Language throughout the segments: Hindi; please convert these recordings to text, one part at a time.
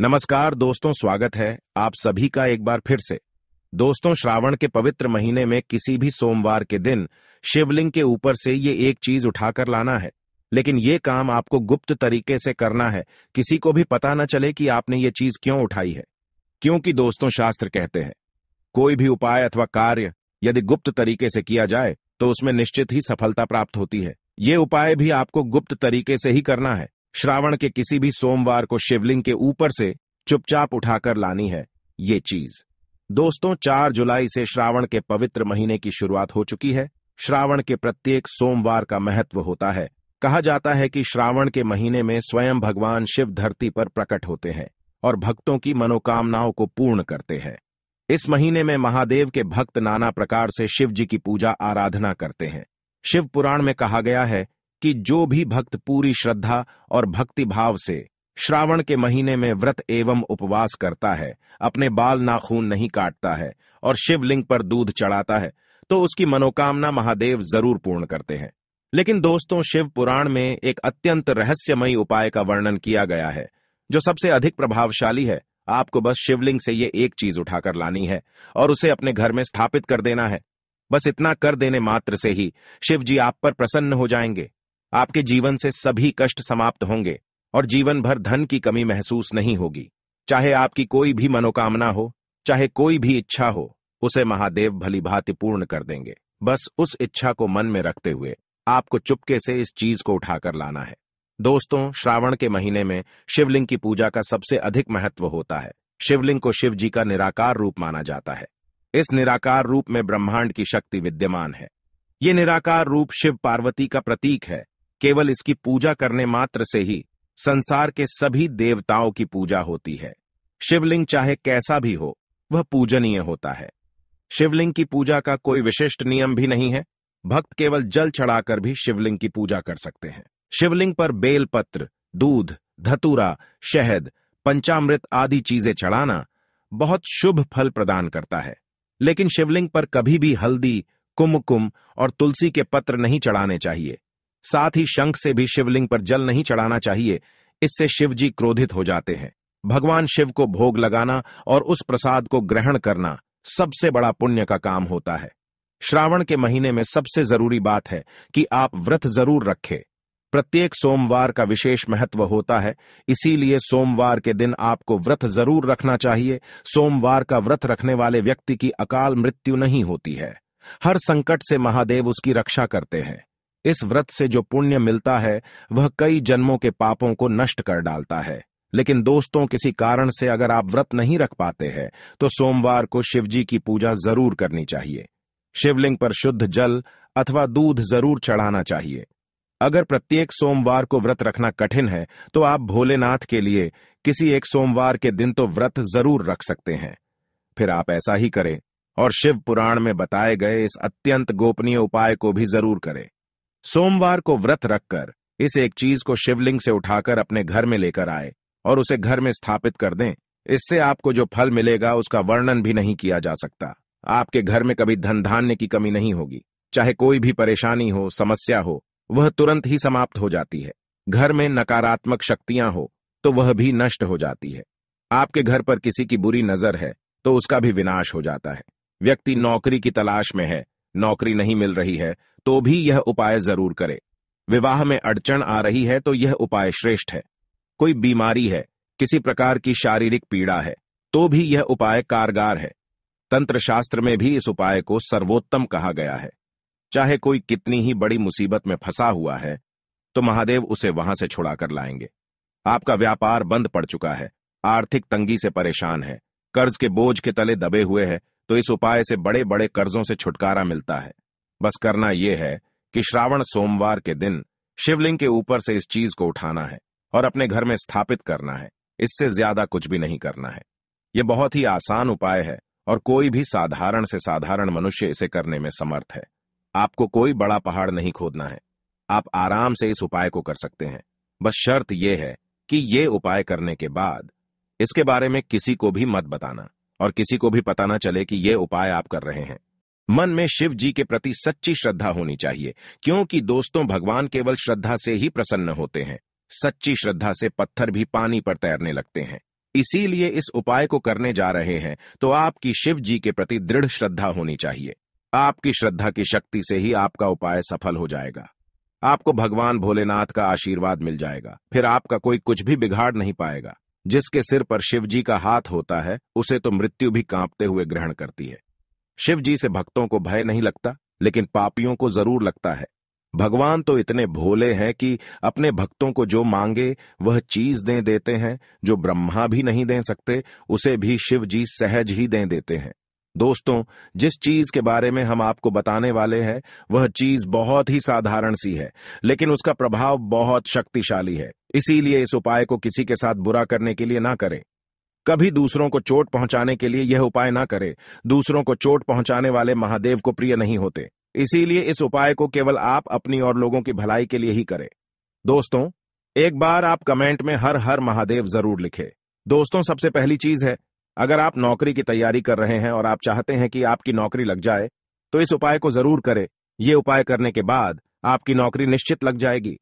नमस्कार दोस्तों स्वागत है आप सभी का एक बार फिर से दोस्तों श्रावण के पवित्र महीने में किसी भी सोमवार के दिन शिवलिंग के ऊपर से ये एक चीज उठाकर लाना है लेकिन ये काम आपको गुप्त तरीके से करना है किसी को भी पता न चले कि आपने ये चीज क्यों उठाई है क्योंकि दोस्तों शास्त्र कहते हैं कोई भी उपाय अथवा कार्य यदि गुप्त तरीके से किया जाए तो उसमें निश्चित ही सफलता प्राप्त होती है ये उपाय भी आपको गुप्त तरीके से ही करना है श्रावण के किसी भी सोमवार को शिवलिंग के ऊपर से चुपचाप उठाकर लानी है ये चीज दोस्तों चार जुलाई से श्रावण के पवित्र महीने की शुरुआत हो चुकी है श्रावण के प्रत्येक सोमवार का महत्व होता है कहा जाता है कि श्रावण के महीने में स्वयं भगवान शिव धरती पर प्रकट होते हैं और भक्तों की मनोकामनाओं को पूर्ण करते हैं इस महीने में महादेव के भक्त नाना प्रकार से शिव जी की पूजा आराधना करते हैं शिव पुराण में कहा गया है कि जो भी भक्त पूरी श्रद्धा और भक्ति भाव से श्रावण के महीने में व्रत एवं उपवास करता है अपने बाल नाखून नहीं काटता है और शिवलिंग पर दूध चढ़ाता है तो उसकी मनोकामना महादेव जरूर पूर्ण करते हैं लेकिन दोस्तों शिव पुराण में एक अत्यंत रहस्यमयी उपाय का वर्णन किया गया है जो सबसे अधिक प्रभावशाली है आपको बस शिवलिंग से ये एक चीज उठाकर लानी है और उसे अपने घर में स्थापित कर देना है बस इतना कर देने मात्र से ही शिव जी आप पर प्रसन्न हो जाएंगे आपके जीवन से सभी कष्ट समाप्त होंगे और जीवन भर धन की कमी महसूस नहीं होगी चाहे आपकी कोई भी मनोकामना हो चाहे कोई भी इच्छा हो उसे महादेव भली भांति पूर्ण कर देंगे बस उस इच्छा को मन में रखते हुए आपको चुपके से इस चीज को उठाकर लाना है दोस्तों श्रावण के महीने में शिवलिंग की पूजा का सबसे अधिक महत्व होता है शिवलिंग को शिव जी का निराकार रूप माना जाता है इस निराकार रूप में ब्रह्मांड की शक्ति विद्यमान है ये निराकार रूप शिव पार्वती का प्रतीक है केवल इसकी पूजा करने मात्र से ही संसार के सभी देवताओं की पूजा होती है शिवलिंग चाहे कैसा भी हो वह पूजनीय होता है शिवलिंग की पूजा का कोई विशिष्ट नियम भी नहीं है भक्त केवल जल चढ़ाकर भी शिवलिंग की पूजा कर सकते हैं शिवलिंग पर बेलपत्र दूध धतूरा शहद पंचामृत आदि चीजें चढ़ाना बहुत शुभ फल प्रदान करता है लेकिन शिवलिंग पर कभी भी हल्दी कुमकुम और तुलसी के पत्र नहीं चढ़ाने चाहिए साथ ही शंख से भी शिवलिंग पर जल नहीं चढ़ाना चाहिए इससे शिवजी क्रोधित हो जाते हैं भगवान शिव को भोग लगाना और उस प्रसाद को ग्रहण करना सबसे बड़ा पुण्य का काम होता है श्रावण के महीने में सबसे जरूरी बात है कि आप व्रत जरूर रखें प्रत्येक सोमवार का विशेष महत्व होता है इसीलिए सोमवार के दिन आपको व्रत जरूर रखना चाहिए सोमवार का व्रत रखने वाले व्यक्ति की अकाल मृत्यु नहीं होती है हर संकट से महादेव उसकी रक्षा करते हैं इस व्रत से जो पुण्य मिलता है वह कई जन्मों के पापों को नष्ट कर डालता है लेकिन दोस्तों किसी कारण से अगर आप व्रत नहीं रख पाते हैं तो सोमवार को शिवजी की पूजा जरूर करनी चाहिए शिवलिंग पर शुद्ध जल अथवा दूध जरूर चढ़ाना चाहिए अगर प्रत्येक सोमवार को व्रत रखना कठिन है तो आप भोलेनाथ के लिए किसी एक सोमवार के दिन तो व्रत जरूर रख सकते हैं फिर आप ऐसा ही करें और शिव पुराण में बताए गए इस अत्यंत गोपनीय उपाय को भी जरूर करें सोमवार को व्रत रखकर इस एक चीज को शिवलिंग से उठाकर अपने घर में लेकर आए और उसे घर में स्थापित कर दें इससे आपको जो फल मिलेगा उसका वर्णन भी नहीं किया जा सकता आपके घर में कभी धन धान्य की कमी नहीं होगी चाहे कोई भी परेशानी हो समस्या हो वह तुरंत ही समाप्त हो जाती है घर में नकारात्मक शक्तियां हो तो वह भी नष्ट हो जाती है आपके घर पर किसी की बुरी नजर है तो उसका भी विनाश हो जाता है व्यक्ति नौकरी की तलाश में है नौकरी नहीं मिल रही है तो भी यह उपाय जरूर करे विवाह में अड़चन आ रही है तो यह उपाय श्रेष्ठ है कोई बीमारी है किसी प्रकार की शारीरिक पीड़ा है तो भी यह उपाय कारगर है तंत्र शास्त्र में भी इस उपाय को सर्वोत्तम कहा गया है चाहे कोई कितनी ही बड़ी मुसीबत में फंसा हुआ है तो महादेव उसे वहां से छुड़ा कर लाएंगे आपका व्यापार बंद पड़ चुका है आर्थिक तंगी से परेशान है कर्ज के बोझ के तले दबे हुए हैं तो इस उपाय से बड़े बड़े कर्जों से छुटकारा मिलता है बस करना यह है कि श्रावण सोमवार के दिन शिवलिंग के ऊपर से इस चीज को उठाना है और अपने घर में स्थापित करना है इससे ज्यादा कुछ भी नहीं करना है यह बहुत ही आसान उपाय है और कोई भी साधारण से साधारण मनुष्य इसे करने में समर्थ है आपको कोई बड़ा पहाड़ नहीं खोदना है आप आराम से इस उपाय को कर सकते हैं बस शर्त यह है कि ये उपाय करने के बाद इसके बारे में किसी को भी मत बताना और किसी को भी पता न चले कि ये उपाय आप कर रहे हैं मन में शिव जी के प्रति सच्ची श्रद्धा होनी चाहिए क्योंकि दोस्तों भगवान केवल श्रद्धा से ही प्रसन्न होते हैं सच्ची श्रद्धा से पत्थर भी पानी पर तैरने लगते हैं इसीलिए इस उपाय को करने जा रहे हैं तो आपकी शिव जी के प्रति दृढ़ श्रद्धा होनी चाहिए आपकी श्रद्धा की शक्ति से ही आपका उपाय सफल हो जाएगा आपको भगवान भोलेनाथ का आशीर्वाद मिल जाएगा फिर आपका कोई कुछ भी बिगाड़ नहीं पाएगा जिसके सिर पर शिवजी का हाथ होता है उसे तो मृत्यु भी कांपते हुए ग्रहण करती है शिव जी से भक्तों को भय नहीं लगता लेकिन पापियों को जरूर लगता है भगवान तो इतने भोले हैं कि अपने भक्तों को जो मांगे वह चीज दे देते हैं जो ब्रह्मा भी नहीं दे सकते उसे भी शिव जी सहज ही दे देते हैं दोस्तों जिस चीज के बारे में हम आपको बताने वाले हैं वह चीज बहुत ही साधारण सी है लेकिन उसका प्रभाव बहुत शक्तिशाली है इसीलिए इस उपाय को किसी के साथ बुरा करने के लिए ना करें कभी दूसरों को चोट पहुंचाने के लिए यह उपाय ना करें दूसरों को चोट पहुंचाने वाले महादेव को प्रिय नहीं होते इसीलिए इस उपाय को केवल आप अपनी और लोगों की भलाई के लिए ही करें दोस्तों एक बार आप कमेंट में हर हर महादेव जरूर लिखें दोस्तों सबसे पहली चीज है अगर आप नौकरी की तैयारी कर रहे हैं और आप चाहते हैं कि आपकी नौकरी लग जाए तो इस उपाय को जरूर करें ये उपाय करने के बाद आपकी नौकरी निश्चित लग जाएगी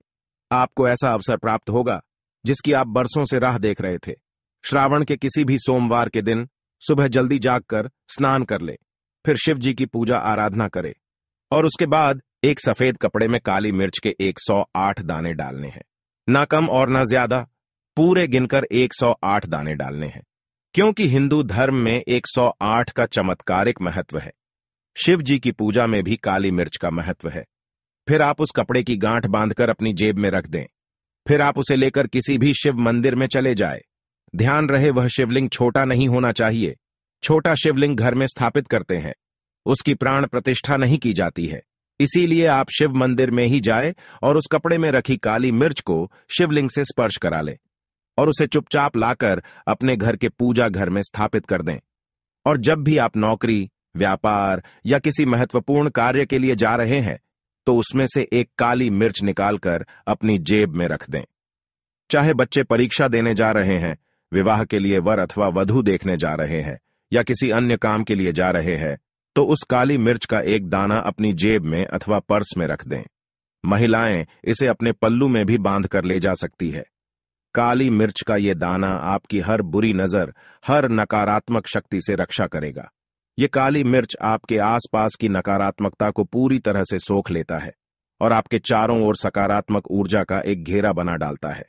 आपको ऐसा अवसर प्राप्त होगा जिसकी आप बरसों से राह देख रहे थे श्रावण के किसी भी सोमवार के दिन सुबह जल्दी जागकर स्नान कर ले फिर शिव जी की पूजा आराधना करे और उसके बाद एक सफेद कपड़े में काली मिर्च के 108 दाने डालने हैं ना कम और ना ज्यादा पूरे गिनकर 108 दाने डालने हैं क्योंकि हिंदू धर्म में 108 का चमत्कारिक महत्व है शिव जी की पूजा में भी काली मिर्च का महत्व है फिर आप उस कपड़े की गांठ बांधकर अपनी जेब में रख दें फिर आप उसे लेकर किसी भी शिव मंदिर में चले जाए ध्यान रहे वह शिवलिंग छोटा नहीं होना चाहिए छोटा शिवलिंग घर में स्थापित करते हैं उसकी प्राण प्रतिष्ठा नहीं की जाती है इसीलिए आप शिव मंदिर में ही जाए और उस कपड़े में रखी काली मिर्च को शिवलिंग से स्पर्श करा लें और उसे चुपचाप लाकर अपने घर के पूजा घर में स्थापित कर दें और जब भी आप नौकरी व्यापार या किसी महत्वपूर्ण कार्य के लिए जा रहे हैं तो उसमें से एक काली मिर्च निकालकर अपनी जेब में रख दें चाहे बच्चे परीक्षा देने जा रहे हैं विवाह के लिए वर अथवा वधु देखने जा रहे हैं या किसी अन्य काम के लिए जा रहे हैं तो उस काली मिर्च का एक दाना अपनी जेब में अथवा पर्स में रख दें महिलाएं इसे अपने पल्लू में भी बांध कर ले जा सकती है काली मिर्च का ये दाना आपकी हर बुरी नजर हर नकारात्मक शक्ति से रक्षा करेगा ये काली मिर्च आपके आसपास की नकारात्मकता को पूरी तरह से सोख लेता है और आपके चारों ओर सकारात्मक ऊर्जा का एक घेरा बना डालता है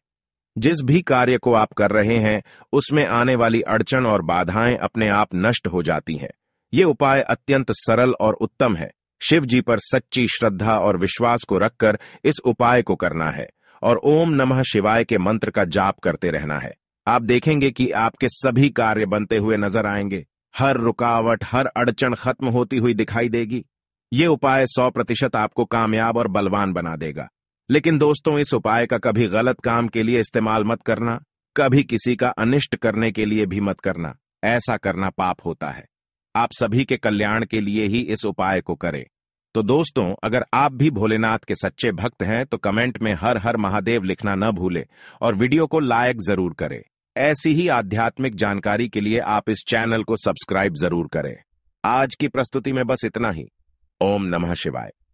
जिस भी कार्य को आप कर रहे हैं उसमें आने वाली अड़चन और बाधाएं अपने आप नष्ट हो जाती हैं ये उपाय अत्यंत सरल और उत्तम है शिव जी पर सच्ची श्रद्धा और विश्वास को रखकर इस उपाय को करना है और ओम नमः शिवाय के मंत्र का जाप करते रहना है आप देखेंगे कि आपके सभी कार्य बनते हुए नजर आएंगे हर रुकावट हर अड़चन खत्म होती हुई दिखाई देगी ये उपाय सौ प्रतिशत आपको कामयाब और बलवान बना देगा लेकिन दोस्तों इस उपाय का कभी गलत काम के लिए इस्तेमाल मत करना कभी किसी का अनिष्ट करने के लिए भी मत करना ऐसा करना पाप होता है आप सभी के कल्याण के लिए ही इस उपाय को करें तो दोस्तों अगर आप भी भोलेनाथ के सच्चे भक्त हैं तो कमेंट में हर हर महादेव लिखना न भूले और वीडियो को लाइक जरूर करें ऐसी ही आध्यात्मिक जानकारी के लिए आप इस चैनल को सब्सक्राइब जरूर करें आज की प्रस्तुति में बस इतना ही ओम नमः शिवाय